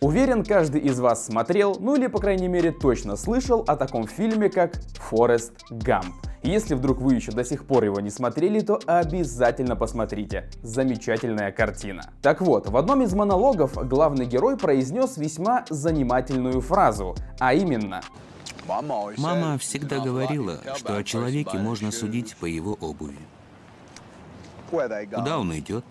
Уверен, каждый из вас смотрел, ну или по крайней мере точно слышал о таком фильме, как «Форест Гамп». Если вдруг вы еще до сих пор его не смотрели, то обязательно посмотрите. Замечательная картина. Так вот, в одном из монологов главный герой произнес весьма занимательную фразу, а именно Мама всегда говорила, что о человеке можно судить по его обуви. Куда он идет?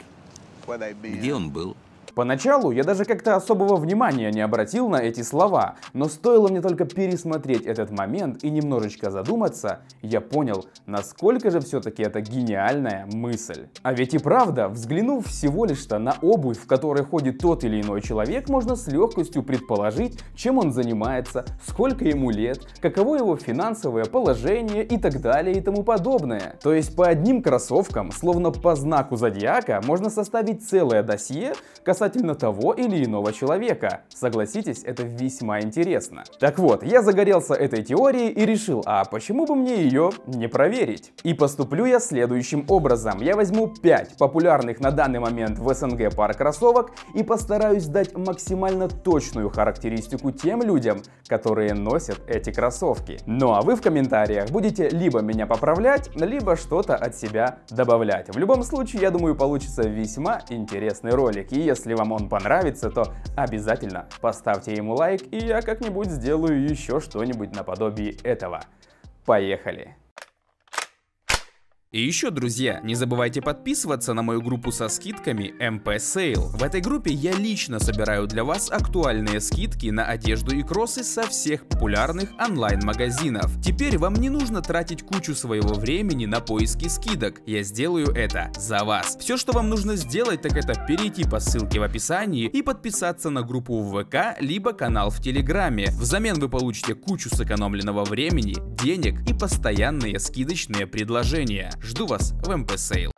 Где он был? Поначалу я даже как-то особого внимания не обратил на эти слова, но стоило мне только пересмотреть этот момент и немножечко задуматься, я понял, насколько же все-таки это гениальная мысль. А ведь и правда, взглянув всего лишь-то на обувь, в которой ходит тот или иной человек, можно с легкостью предположить, чем он занимается, сколько ему лет, каково его финансовое положение и так далее и тому подобное. То есть по одним кроссовкам, словно по знаку зодиака, можно составить целое досье касательно касательно того или иного человека. Согласитесь, это весьма интересно. Так вот, я загорелся этой теорией и решил, а почему бы мне ее не проверить? И поступлю я следующим образом. Я возьму 5 популярных на данный момент в СНГ пар кроссовок и постараюсь дать максимально точную характеристику тем людям, которые носят эти кроссовки. Ну а вы в комментариях будете либо меня поправлять, либо что-то от себя добавлять. В любом случае, я думаю, получится весьма интересный ролик. И если вам он понравится, то обязательно поставьте ему лайк, и я как-нибудь сделаю еще что-нибудь наподобие этого. Поехали! И еще, друзья, не забывайте подписываться на мою группу со скидками MP Sale. В этой группе я лично собираю для вас актуальные скидки на одежду и кроссы со всех популярных онлайн-магазинов. Теперь вам не нужно тратить кучу своего времени на поиски скидок. Я сделаю это за вас. Все, что вам нужно сделать, так это перейти по ссылке в описании и подписаться на группу в ВК, либо канал в Телеграме. Взамен вы получите кучу сэкономленного времени, денег и постоянные скидочные предложения. Жду вас в МП Сейл.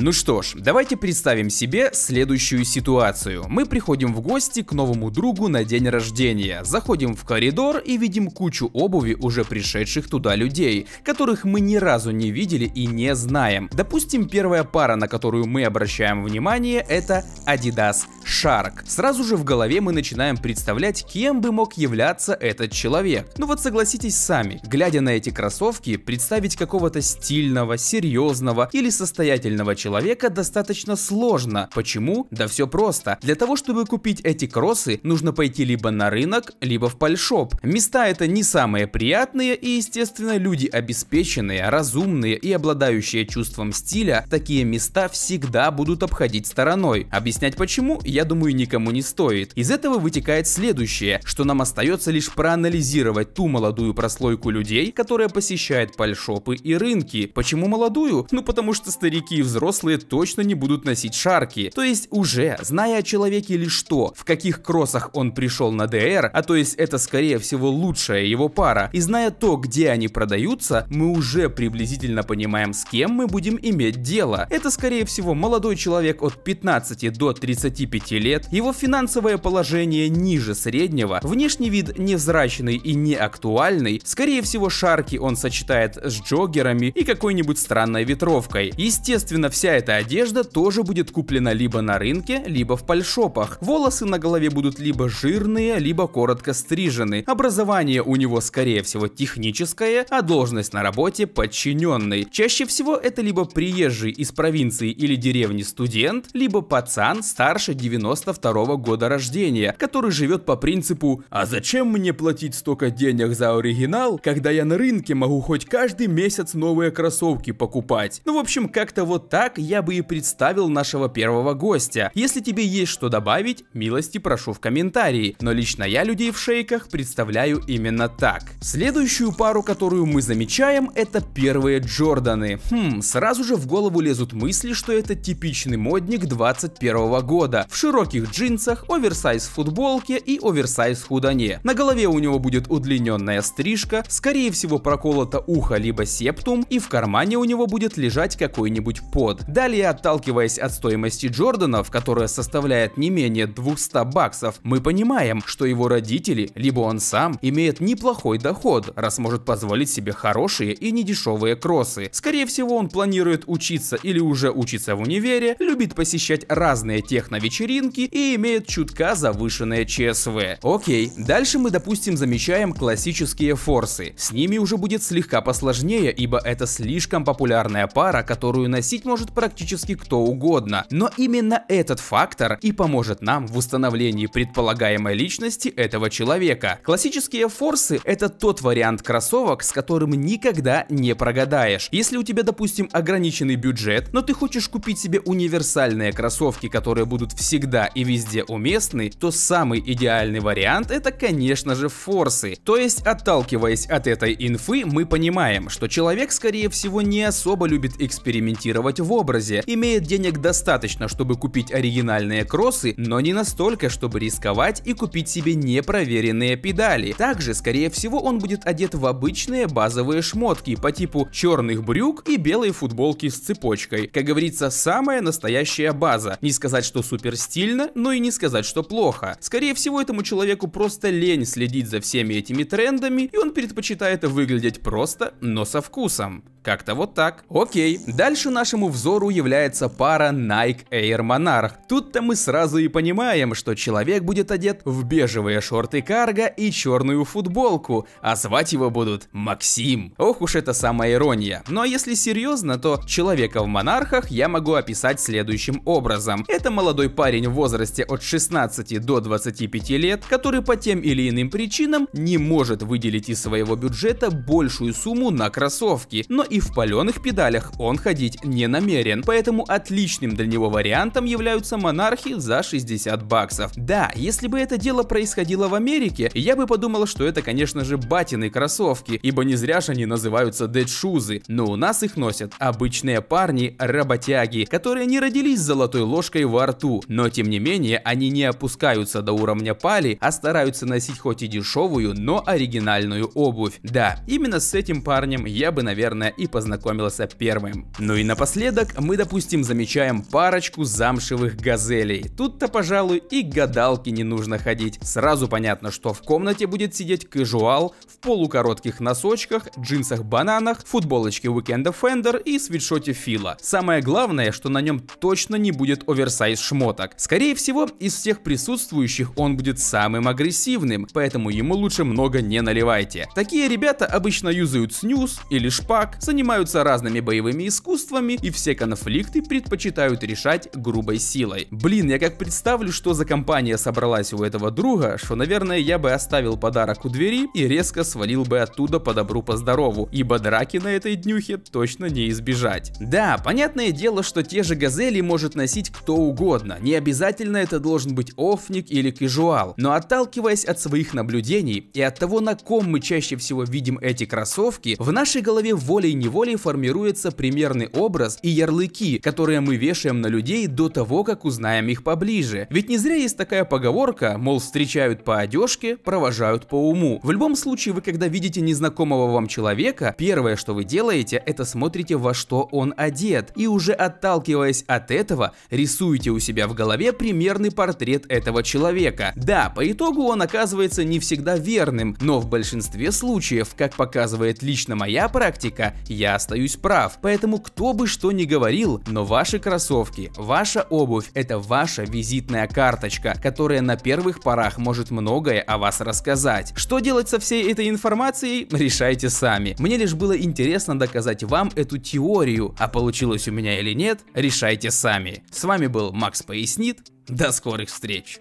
Ну что ж, давайте представим себе следующую ситуацию. Мы приходим в гости к новому другу на день рождения, заходим в коридор и видим кучу обуви уже пришедших туда людей, которых мы ни разу не видели и не знаем. Допустим, первая пара, на которую мы обращаем внимание, это Adidas Shark. Сразу же в голове мы начинаем представлять, кем бы мог являться этот человек. Ну вот согласитесь сами, глядя на эти кроссовки, представить какого-то стильного, серьезного или состоятельного человека человека достаточно сложно. Почему? Да все просто. Для того, чтобы купить эти кроссы, нужно пойти либо на рынок, либо в пальшоп. Места это не самые приятные и, естественно, люди обеспеченные, разумные и обладающие чувством стиля, такие места всегда будут обходить стороной. Объяснять почему, я думаю, никому не стоит. Из этого вытекает следующее, что нам остается лишь проанализировать ту молодую прослойку людей, которая посещает пальшопы и рынки. Почему молодую? Ну потому что старики и взрослые взрослые точно не будут носить шарки. То есть уже, зная о человеке лишь то, в каких кроссах он пришел на ДР, а то есть это скорее всего лучшая его пара, и зная то, где они продаются, мы уже приблизительно понимаем, с кем мы будем иметь дело. Это скорее всего молодой человек от 15 до 35 лет, его финансовое положение ниже среднего, внешний вид невзрачный и не актуальный, скорее всего шарки он сочетает с джоггерами и какой-нибудь странной ветровкой. Естественно, вся эта одежда тоже будет куплена либо на рынке, либо в пальшопах. Волосы на голове будут либо жирные, либо коротко стрижены. Образование у него, скорее всего, техническое, а должность на работе подчиненный. Чаще всего это либо приезжий из провинции или деревни студент, либо пацан старше 92 -го года рождения, который живет по принципу «А зачем мне платить столько денег за оригинал, когда я на рынке могу хоть каждый месяц новые кроссовки покупать?» Ну, в общем, как-то вот так так я бы и представил нашего первого гостя. Если тебе есть что добавить, милости прошу в комментарии, но лично я людей в шейках представляю именно так. Следующую пару, которую мы замечаем, это первые Джорданы. Хм, сразу же в голову лезут мысли, что это типичный модник 21 года. В широких джинсах, оверсайз футболке и оверсайз худане. На голове у него будет удлиненная стрижка, скорее всего проколото ухо либо септум, и в кармане у него будет лежать какой-нибудь под год. Далее, отталкиваясь от стоимости Джорданов, которая составляет не менее 200 баксов, мы понимаем, что его родители, либо он сам, имеет неплохой доход, раз может позволить себе хорошие и недешевые кроссы. Скорее всего, он планирует учиться или уже учиться в универе, любит посещать разные техновечеринки и имеет чутка завышенное ЧСВ. Окей, дальше мы, допустим, замечаем классические форсы. С ними уже будет слегка посложнее, ибо это слишком популярная пара, которую носить может может практически кто угодно. Но именно этот фактор и поможет нам в установлении предполагаемой личности этого человека. Классические форсы это тот вариант кроссовок, с которым никогда не прогадаешь. Если у тебя, допустим, ограниченный бюджет, но ты хочешь купить себе универсальные кроссовки, которые будут всегда и везде уместны, то самый идеальный вариант это, конечно же, форсы. То есть, отталкиваясь от этой инфы, мы понимаем, что человек, скорее всего, не особо любит экспериментировать в образе, имеет денег достаточно, чтобы купить оригинальные кроссы, но не настолько, чтобы рисковать и купить себе непроверенные педали. Также, скорее всего, он будет одет в обычные базовые шмотки по типу черных брюк и белой футболки с цепочкой. Как говорится, самая настоящая база. Не сказать, что супер стильно, но и не сказать, что плохо. Скорее всего, этому человеку просто лень следить за всеми этими трендами, и он предпочитает выглядеть просто, но со вкусом. Как-то вот так. Окей, дальше нашему взору является пара Nike Air Monarch. Тут-то мы сразу и понимаем, что человек будет одет в бежевые шорты карго и черную футболку, а звать его будут Максим. Ох уж это самая ирония. Но если серьезно, то человека в монархах я могу описать следующим образом. Это молодой парень в возрасте от 16 до 25 лет, который по тем или иным причинам не может выделить из своего бюджета большую сумму на кроссовки, но и и в паленых педалях он ходить не намерен, поэтому отличным для него вариантом являются монархи за 60 баксов. Да, если бы это дело происходило в Америке, я бы подумал, что это, конечно же, батины кроссовки, ибо не зря же они называются дедшузы, но у нас их носят обычные парни-работяги, которые не родились с золотой ложкой во рту, но тем не менее они не опускаются до уровня пали, а стараются носить хоть и дешевую, но оригинальную обувь. Да, именно с этим парнем я бы, наверное, и познакомился первым. Ну и напоследок мы, допустим, замечаем парочку замшевых газелей. Тут-то, пожалуй, и гадалки не нужно ходить. Сразу понятно, что в комнате будет сидеть кэжуал в полукоротких носочках, джинсах-бананах, футболочке Weekend Fender и свитшоте Фила. Самое главное, что на нем точно не будет оверсайз шмоток. Скорее всего, из всех присутствующих он будет самым агрессивным, поэтому ему лучше много не наливайте. Такие ребята обычно юзают снюс или шпак, занимаются разными боевыми искусствами и все конфликты предпочитают решать грубой силой. Блин, я как представлю, что за компания собралась у этого друга, что, наверное, я бы оставил подарок у двери и резко свалил бы оттуда по добру по здорову, ибо драки на этой днюхе точно не избежать. Да, понятное дело, что те же газели может носить кто угодно, не обязательно это должен быть офник или кижуал, но отталкиваясь от своих наблюдений и от того, на ком мы чаще всего видим эти кроссовки, в нашей голове волей волей-неволей формируется примерный образ и ярлыки, которые мы вешаем на людей до того, как узнаем их поближе. Ведь не зря есть такая поговорка, мол, встречают по одежке, провожают по уму. В любом случае, вы когда видите незнакомого вам человека, первое, что вы делаете, это смотрите, во что он одет. И уже отталкиваясь от этого, рисуете у себя в голове примерный портрет этого человека. Да, по итогу он оказывается не всегда верным, но в большинстве случаев, как показывает лично моя практика, я остаюсь прав. Поэтому кто бы что ни говорил, но ваши кроссовки, ваша обувь – это ваша визитная карточка, которая на первых порах может многое о вас рассказать. Что делать со всей этой информацией, решайте сами. Мне лишь было интересно доказать вам эту теорию, а получилось у меня или нет, решайте сами. С вами был Макс Пояснит, до скорых встреч!